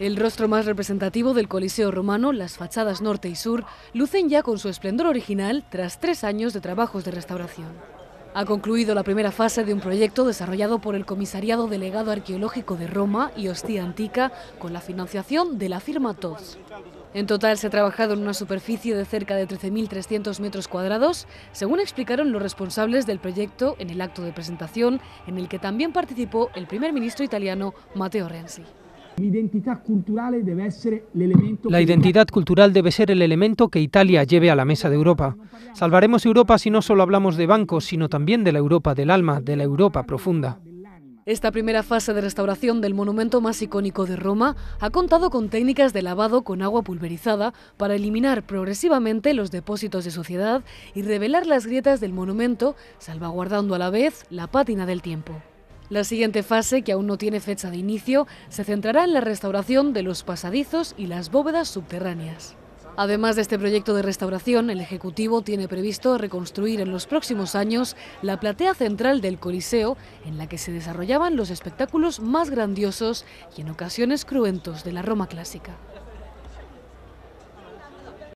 El rostro más representativo del Coliseo romano, las fachadas norte y sur, lucen ya con su esplendor original tras tres años de trabajos de restauración. Ha concluido la primera fase de un proyecto desarrollado por el Comisariado Delegado Arqueológico de Roma y Hostia Antica con la financiación de la firma TOS. En total se ha trabajado en una superficie de cerca de 13.300 metros cuadrados, según explicaron los responsables del proyecto en el acto de presentación en el que también participó el primer ministro italiano Matteo Renzi. La identidad cultural debe ser el elemento que Italia lleve a la mesa de Europa. Salvaremos Europa si no solo hablamos de bancos, sino también de la Europa del alma, de la Europa profunda. Esta primera fase de restauración del monumento más icónico de Roma ha contado con técnicas de lavado con agua pulverizada para eliminar progresivamente los depósitos de suciedad y revelar las grietas del monumento, salvaguardando a la vez la pátina del tiempo. La siguiente fase, que aún no tiene fecha de inicio, se centrará en la restauración de los pasadizos y las bóvedas subterráneas. Además de este proyecto de restauración, el Ejecutivo tiene previsto reconstruir en los próximos años la platea central del Coliseo, en la que se desarrollaban los espectáculos más grandiosos y en ocasiones cruentos de la Roma clásica.